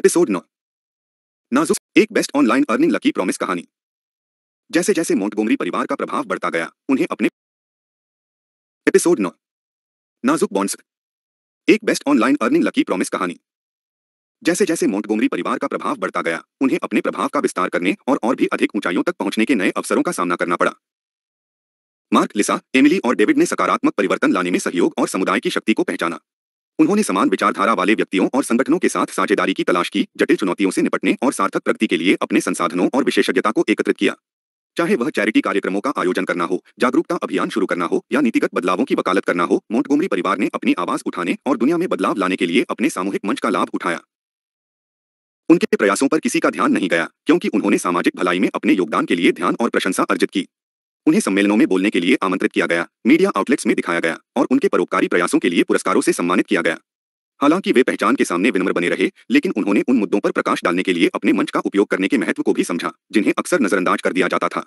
episode नौ नाजुक एक best online earning lucky promise कहानी जैसे जैसे मोंटगोमरी परिवार का प्रभाव बढ़ता गया उन्हें अपने एपिसोड नौ नाजुक बॉन्ड्स एक best online earning lucky promise कहानी जैसे जैसे मोंटगोमरी परिवार का प्रभाव बढ़ता गया उन्हें अपने प्रभाव का विस्तार करने और और भी अधिक ऊंचाइयों तक पहुंचने के नए अवसरों का सामना करना पड़ा मार्क लिसा एमिली और डेविड ने सकारात्मक परिवर्तन लाने में सहयोग और समुदाय की शक्ति को पहचाना उन्होंने समान विचारधारा वाले व्यक्तियों और संगठनों के साथ साझेदारी की तलाश की जटिल चुनौतियों से निपटने और सार्थक प्रगति के लिए अपने संसाधनों और विशेषज्ञता को एकत्रित किया चाहे वह चैरिटी कार्यक्रमों का आयोजन करना हो जागरूकता अभियान शुरू करना हो या नीतिगत बदलावों की वकालत करना हो मोंटगोमरी परिवार ने अपनी आवाज उठाने और दुनिया में बदलाव लाने के लिए अपने सामूहिक मंच का लाभ उठाया उनके प्रयासों पर किसी का ध्यान नहीं गया क्योंकि उन्होंने सामाजिक भलाई में अपने योगदान के लिए ध्यान और प्रशंसा अर्जित की उन्हें सम्मेलनों में बोलने के लिए आमंत्रित किया गया मीडिया आउटलेट्स में दिखाया गया और उनके परोपकारी प्रयासों के लिए पुरस्कारों से सम्मानित किया गया हालांकि वे पहचान के सामने विनम्र बने रहे लेकिन उन्होंने उन मुद्दों पर प्रकाश डालने के लिए अपने मंच का उपयोग करने के महत्व को भी समझा जिन्हें अक्सर नजरअंदाज कर दिया जाता था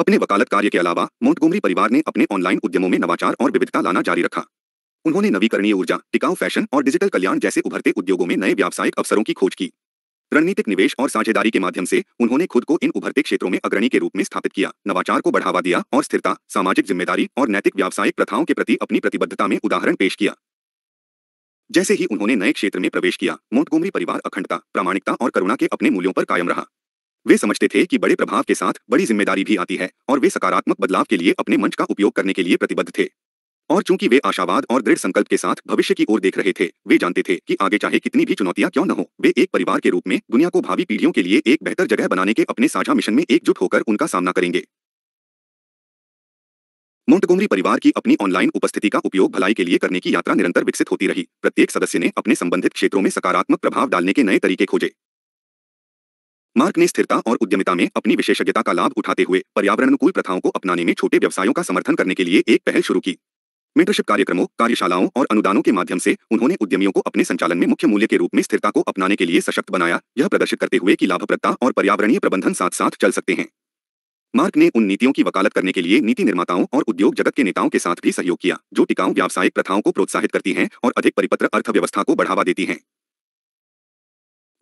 अपने वकालत कार्य के अलावा मोटगोमरी परिवार ने अपने ऑनलाइन उद्यमों में नवाचार और विविधता लाना जारी रखा उन्होंने नवीकरणीय ऊर्जा टिकाऊ फैशन और डिजिटल कल्याण जैसे उभरते उद्योगों में नए व्यावसायिक अवसरों की खोज की रणनीतिक निवेश और साझेदारी के माध्यम से उन्होंने खुद को इन उभरते क्षेत्रों में अग्रणी के रूप में स्थापित किया नवाचार को बढ़ावा दिया और स्थिरता सामाजिक जिम्मेदारी और नैतिक व्यावसायिक प्रथाओं के प्रति अपनी प्रतिबद्धता में उदाहरण पेश किया जैसे ही उन्होंने नए क्षेत्र में प्रवेश किया मोटगोमरी परिवार अखंडता प्रामाणिकता और करुणा के अपने मूल्यों पर कायम रहा वे समझते थे कि बड़े प्रभाव के साथ बड़ी जिम्मेदारी भी आती है और वे सकारात्मक बदलाव के लिए अपने मंच का उपयोग करने के लिए प्रतिबद्ध थे और चूंकि वे आशावाद और दृढ़ संकल्प के साथ भविष्य की ओर देख रहे थे वे जानते थे कि आगे चाहे कितनी भी चुनौतियां क्यों न हो वे एक परिवार के रूप में दुनिया को भावी पीढ़ियों के लिए एक बेहतर जगह बनाने के अपने साझा मिशन में एकजुट होकर उनका सामना करेंगे मोंटगोमरी परिवार की अपनी ऑनलाइन उपस्थिति का उपयोग भलाई के लिए करने की यात्रा निरंतर विकसित होती रही प्रत्येक सदस्य ने अपने संबंधित क्षेत्रों में सकारात्मक प्रभाव डालने के नए तरीके खोजे मार्क ने स्थिरता और उद्यमिता में अपनी विशेषज्ञता का लाभ उठाते हुए पर्यावरण अनुकूल प्रथाओं को अपनाने में छोटे व्यवसायों का समर्थन करने के लिए एक पहल शुरू की मेंटरशिप कार्यक्रमों कार्यशालाओं और अनुदानों के माध्यम से उन्होंने उद्यमियों को अपने संचालन में मुख्य मूल्य के रूप में स्थिरता को अपनाने के लिए सशक्त बनाया यह प्रदर्शित करते हुए कि लाभप्रदता और पर्यावरणीय प्रबंधन साथ साथ चल सकते हैं मार्क ने उन नीतियों की वकालत करने के लिए नीति निर्माताओं और उद्योग जगत के नेताओं के साथ भी सहयोग किया जो टिकाऊ व्यावसायिक प्रथाओं को प्रोत्साहित करती हैं और अधिक परिपत्र अर्थव्यवस्था को बढ़ावा देती हैं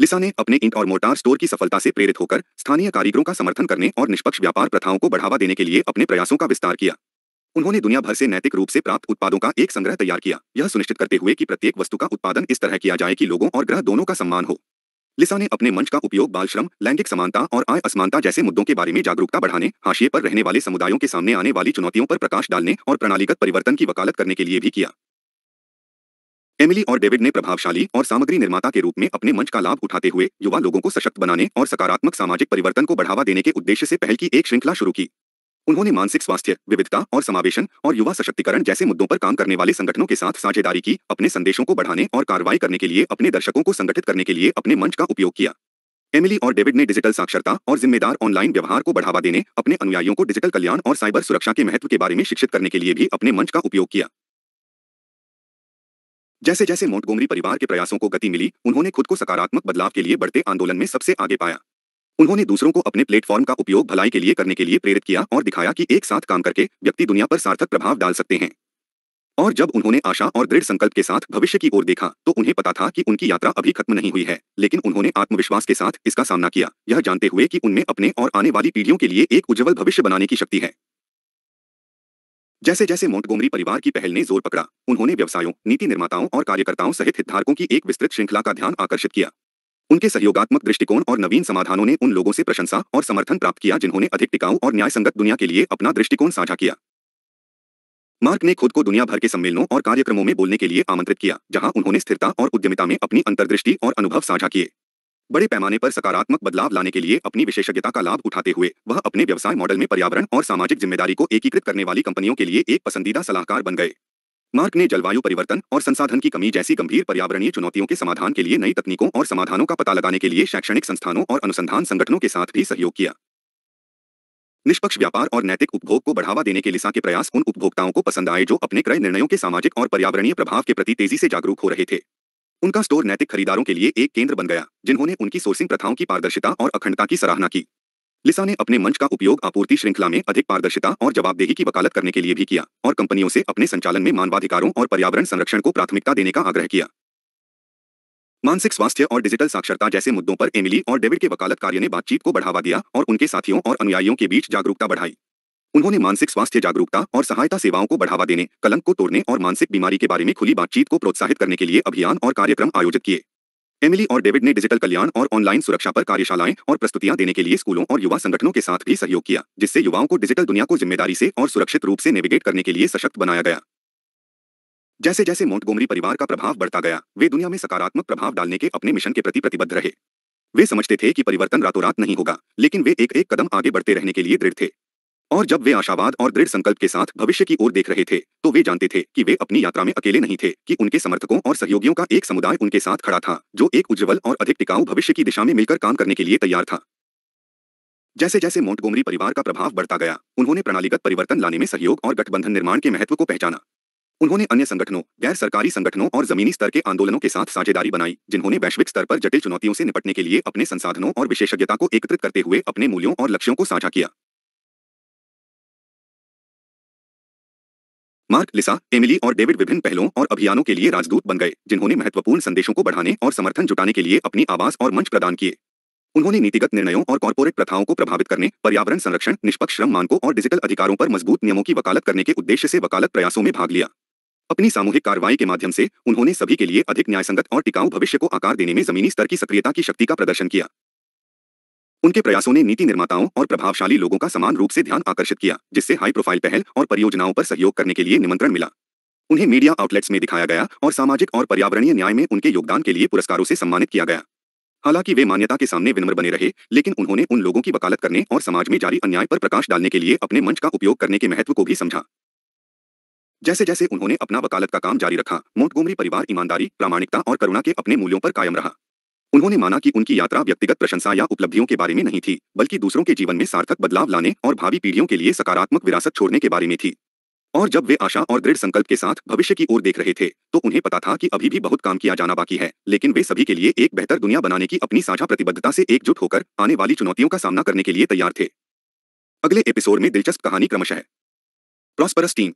लिसा ने अपने इंट और मोटार स्टोर की सफलता से प्रेरित होकर स्थानीय कारीगरों का समर्थन करने और निष्पक्ष व्यापार प्रथाओं को बढ़ावा देने के लिए अपने प्रयासों का विस्तार किया उन्होंने दुनिया भर से नैतिक रूप से प्राप्त उत्पादों का एक संग्रह तैयार किया यह सुनिश्चित करते हुए कि प्रत्येक वस्तु का उत्पादन इस तरह किया जाए कि लोगों और ग्रह दोनों का सम्मान हो लिसा ने अपने मंच का उपयोग बाल श्रम लैंगिक समानता और आय असमानता जैसे मुद्दों के बारे में जागरूकता बढ़ाने हाशिए पर रहने वाले समुदायों के सामने आने वाली चुनौतियों पर प्रकाश डालने और प्रणालीगत परिवर्तन की वकालत करने के लिए भी किया एमिली और डेविड ने प्रभावशाली और सामग्री निर्माता के रूप में अपने मंच का लाभ उठाते हुए युवा लोगों को सशक्त बनाने और सकारात्मक सामाजिक परिवर्तन को बढ़ावा देने के उद्देश्य से पहल की एक श्रृंखला शुरू की उन्होंने मानसिक स्वास्थ्य विविधता और समावेशन और युवा सशक्तिकरण जैसे मुद्दों पर काम करने वाले संगठनों के साथ साझेदारी की अपने संदेशों को बढ़ाने और कार्रवाई करने के लिए अपने दर्शकों को संगठित करने के लिए अपने मंच का उपयोग किया एमिली और डेविड ने डिजिटल साक्षरता और जिम्मेदार ऑनलाइन व्यवहार को बढ़ावा देने अपने अनुयायियों को डिजिटल कल्याण और साइबर सुरक्षा के महत्व के बारे में शिक्षित करने के लिए भी अपने मंच का उपयोग किया जैसे जैसे मोटगोमरी परिवार के प्रयासों को गति मिली उन्होंने खुद को सकारात्मक बदलाव के लिए बढ़ते आंदोलन में सबसे आगे पाया उन्होंने दूसरों को अपने प्लेटफॉर्म का उपयोग भलाई के लिए करने के लिए प्रेरित किया और दिखाया कि एक साथ काम करके व्यक्ति दुनिया पर सार्थक प्रभाव डाल सकते हैं और जब उन्होंने आशा और दृढ़ संकल्प के साथ भविष्य की ओर देखा तो उन्हें पता था कि उनकी यात्रा अभी खत्म नहीं हुई है लेकिन उन्होंने आत्मविश्वास के साथ इसका सामना किया यह जानते हुए कि उनमें अपने और आने वाली पीढ़ियों के लिए एक उज्जवल भविष्य बनाने की शक्ति है जैसे जैसे मोटगोमरी परिवार की पहल ने जोर पकड़ा उन्होंने व्यवसायों नीति निर्माताओं और कार्यकर्ताओं सहित हितधारकों की एक विस्तृत श्रृंखला का ध्यान आकर्षित किया उनके सहयोगात्मक दृष्टिकोण और नवीन समाधानों ने उन लोगों से प्रशंसा और समर्थन प्राप्त किया जिन्होंने अधिक टिकाऊ और न्यायसंगत दुनिया के लिए अपना दृष्टिकोण साझा किया मार्क ने खुद को दुनिया भर के सम्मेलनों और कार्यक्रमों में बोलने के लिए आमंत्रित किया जहां उन्होंने स्थिरता और उद्यमिता में अपनी अंतर्दृष्टि और अनुभव साझा किए बड़े पैमाने पर सकारात्मक बदलाव लाने के लिए अपनी विशेषज्ञता का लाभ उठाते हुए वह अपने व्यवसाय मॉडल में पर्यावरण और सामाजिक जिम्मेदारी को एकीकृत करने वाली कंपनियों के लिए एक पसंदीदा सलाहकार बन गए मार्क ने जलवायु परिवर्तन और संसाधन की कमी जैसी गंभीर पर्यावरणीय चुनौतियों के समाधान के लिए नई तकनीकों और समाधानों का पता लगाने के लिए शैक्षणिक संस्थानों और अनुसंधान संगठनों के साथ भी सहयोग किया निष्पक्ष व्यापार और नैतिक उपभोग को बढ़ावा देने के लिसा के प्रयास उन उपभोक्ताओं को पसंद आए जो अपने क्रय निर्णयों के सामाजिक और पर्यावरणीय प्रभाव के प्रति तेजी से जागरूक हो रहे थे उनका स्टोर नैतिक खरीदारों के लिए एक केंद्र बन गया जिन्होंने उनकी सोर्सिंग प्रथाओं की पारदर्शिता और अखंडता की सराहना की लिसा ने अपने मंच का उपयोग आपूर्ति श्रृंखला में अधिक पारदर्शिता और जवाबदेही की वकालत करने के लिए भी किया और कंपनियों से अपने संचालन में मानवाधिकारों और पर्यावरण संरक्षण को प्राथमिकता देने का आग्रह किया मानसिक स्वास्थ्य और डिजिटल साक्षरता जैसे मुद्दों पर एमिली और डेविड के वकालत कार्य ने बातचीत को बढ़ावा दिया और उनके साथियों और अनुयायियों के बीच जागरूकता बढ़ाई उन्होंने मानसिक स्वास्थ्य जागरूकता और सहायता सेवाओं को बढ़ावा देने कलंक को तोड़ने और मानसिक बीमारी के बारे में खुली बातचीत को प्रोत्साहित करने के लिए अभियान और कार्यक्रम आयोजित किए एमिली और डेविड ने डिजिटल कल्याण और ऑनलाइन सुरक्षा पर कार्यशालाएं और प्रस्तुतियां देने के लिए स्कूलों और युवा संगठनों के साथ भी सहयोग किया जिससे युवाओं को डिजिटल दुनिया को जिम्मेदारी से और सुरक्षित रूप से नेविगेट करने के लिए सशक्त बनाया गया जैसे जैसे मोंटगोमरी परिवार का प्रभाव बढ़ता गया वे दुनिया में सकारात्मक प्रभाव डालने के अपने मिशन के प्रति प्रतिबद्ध रहे वे समझते थे कि परिवर्तन रातों रात नहीं होगा लेकिन वे एक एक कदम आगे बढ़ते रहने के लिए दृढ़ थे और जब वे आशावाद और दृढ़ संकल्प के साथ भविष्य की ओर देख रहे थे तो वे जानते थे कि वे अपनी यात्रा में अकेले नहीं थे कि उनके समर्थकों और सहयोगियों का एक समुदाय उनके साथ खड़ा था जो एक उज्जवल और अधिक टिकाऊ भविष्य की दिशा में मिलकर काम करने के लिए तैयार था जैसे जैसे मोंटगोमरी परिवार का प्रभाव बढ़ता गया उन्होंने प्रणालीगत परिवर्तन लाने में सहयोग और गठबंधन निर्माण के महत्व को पहचाना उन्होंने अन्य संगठनों गैर सरकारी संगठनों और जमीनी स्तर के आंदोलनों के साथ साझेदारी बनाई जिन्होंने वैश्विक स्तर पर जटिल चुनौतियों से निपटने के लिए अपने संसाधनों और विशेषज्ञता को एकत्रित करते हुए अपने मूल्यों और लक्ष्यों को साझा किया मार्क लिसा एमिली और डेविड विभिन्न पहलों और अभियानों के लिए राजदूत बन गए जिन्होंने महत्वपूर्ण संदेशों को बढ़ाने और समर्थन जुटाने के लिए अपनी आवास और मंच प्रदान किए उन्होंने नीतिगत निर्णयों और कॉरपोरेट प्रथाओं को प्रभावित करने पर्यावरण संरक्षण निष्पक्ष श्रम मानकों और डिजिटल अधिकारों पर मजबूत नियमों की वकालत करने के उद्देश्य से वकालत प्रयासों में भाग लिया अपनी सामूहिक कार्रवाई के माध्यम से उन्होंने सभी के लिए अधिक न्यायसंगत और टिकाऊ भविष्य को आकार देने में जमीनी स्तर की सक्रियता की शक्ति का प्रदर्शन किया उनके प्रयासों ने नीति निर्माताओं और प्रभावशाली लोगों का समान रूप से ध्यान आकर्षित किया जिससे हाई प्रोफाइल पहल और परियोजनाओं पर सहयोग करने के लिए निमंत्रण मिला उन्हें मीडिया आउटलेट्स में दिखाया गया और सामाजिक और पर्यावरणीय न्याय में उनके योगदान के लिए पुरस्कारों से सम्मानित किया गया हालांकि वे मान्यता के सामने विनम्र बने रहे लेकिन उन्होंने उन लोगों की वकालत करने और समाज में जारी अन्याय पर प्रकाश डालने के लिए अपने मंच का उपयोग करने के महत्व को भी समझा जैसे जैसे उन्होंने अपना वकालत का काम जारी रखा मोटगोमरी परिवार ईमानदारी प्रामाणिकता और करुणा के अपने मूल्यों पर कायम रहा उन्होंने माना कि उनकी यात्रा व्यक्तिगत प्रशंसा या उपलब्धियों के बारे में नहीं थी बल्कि दूसरों के जीवन में सार्थक बदलाव लाने और भावी पीढ़ियों के लिए सकारात्मक विरासत छोड़ने के बारे में थी और जब वे आशा और दृढ़ संकल्प के साथ भविष्य की ओर देख रहे थे तो उन्हें पता था कि अभी भी बहुत काम किया जाना बाकी है लेकिन वे सभी के लिए एक बेहतर दुनिया बनाने की अपनी साझा प्रतिबद्धता से एकजुट होकर आने वाली चुनौतियों का सामना करने के लिए तैयार थे अगले एपिसोड में दिलचस्प कहानी क्रमशः प्रॉस्परस टीम